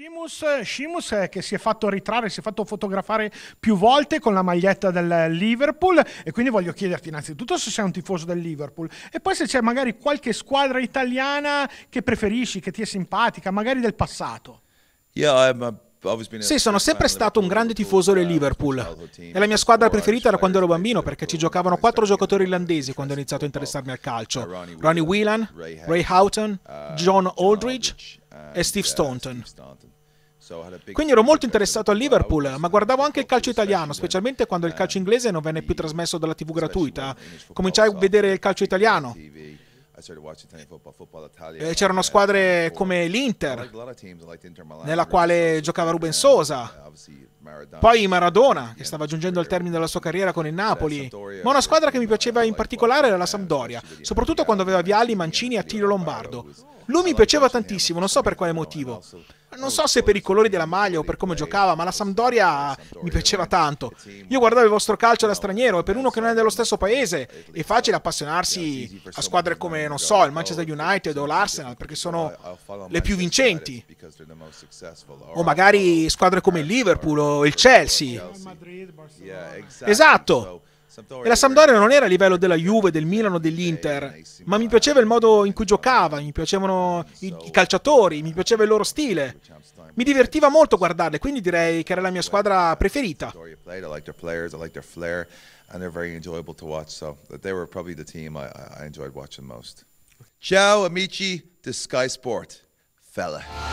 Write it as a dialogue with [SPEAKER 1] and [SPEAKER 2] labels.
[SPEAKER 1] Scimus, Scimus eh, che si è fatto ritrarre, si è fatto fotografare più volte con la maglietta del Liverpool e quindi voglio chiederti innanzitutto se sei un tifoso del Liverpool e poi se c'è magari qualche squadra italiana che preferisci, che ti è simpatica, magari del passato.
[SPEAKER 2] Yeah, I'm a sì, sono sempre
[SPEAKER 1] stato un grande tifoso del uh, Liverpool. È la mia squadra uh, preferita da quando ero bambino perché ci giocavano quattro giocatori irlandesi quando ho iniziato a interessarmi al calcio. Uh, Ronnie Whelan, Ray Houghton, John Aldridge e Steve eh, Staunton. Quindi ero molto interessato al Liverpool, ma guardavo anche il calcio italiano, specialmente quando il calcio inglese non venne più eh, trasmesso dalla TV gratuita. Cominciai a vedere il calcio italiano.
[SPEAKER 2] Eh, c'erano uh, squadre come l'Inter, nella quale giocava Ruben Sosa, uh, poi Maradona,
[SPEAKER 1] che stava giungendo al termine della sua carriera con il cioè, Napoli, ma una squadra che mi piaceva in particolare era la eh, Sampdoria, soprattutto quando aveva Vialli, Mancini e Attilio Lombardo. Lui mi piaceva tantissimo, non so per quale motivo. Non so se per i colori della maglia o per come giocava, ma la Sampdoria mi piaceva tanto. Io guardavo il vostro calcio da straniero e per eh, uno che non è dello stesso paese è facile appassionarsi a squadre come, non so, il Manchester United o l'Arsenal perché sono le più vincenti. O magari squadre come il Liverpool o il Chelsea. Esatto. E la Sampdoria non era a livello della Juve, del Milano, dell'Inter, ma mi piaceva il modo in cui giocava, mi piacevano i, i calciatori, mi piaceva il loro stile. Mi divertiva molto guardarle, quindi direi che era la mia squadra preferita.
[SPEAKER 2] Ciao amici di Sky Sport, fella.